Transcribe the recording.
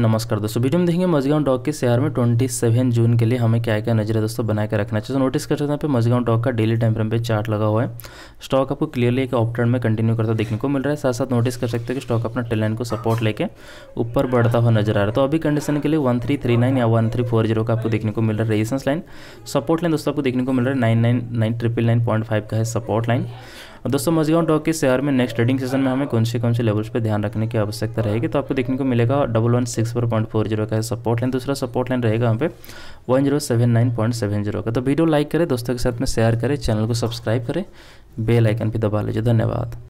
नमस्कार दोस्तों वीडियो में देखेंगे मजगांव डॉक के शहर में 27 जून के लिए हमें क्या क्या है दोस्तों बनाए के रखना चाहिए तो नोटिस कर सकते हैं यहाँ पे मजगांव डॉक का डेली टाइम फ्रेम पे चार्ट लगा हुआ है स्टॉक आपको क्लियरली एक ऑप में कंटिन्यू करता देखने को मिल रहा है साथ साथ नोटिस कर सकते हैं कि स्टॉक अपना टेलाइन को सपोर्ट लेकर ऊपर बढ़ता हुआ नजर आ रहा है तो अभी कंडीशन के लिए वन या वन का आपको देखने को मिल रहा है रेजिस्टेंस लाइन सपोर्ट लाइन दोस्तों आपको देखने को मिल रहा है नाइन का है सपोर्ट लाइन और दोस्तों मजगांव डॉक के शहर में नेक्स्ट ट्रेडिंग सेशन में हमें कौन से कौन से लेवल्स पर ध्यान रखने की आवश्यकता रहेगी तो आपको देखने को मिलेगा double one six four point four zero का सपोर्ट लाइन दूसरा सपोर्ट लाइन रहेगा हम पे one zero seven nine point seven zero का तो वीडियो लाइक करें दोस्तों के साथ में शेयर करें चैनल को सब्सक्राइब करें बेल आइकन भी दबा लीजिए धन्यवाद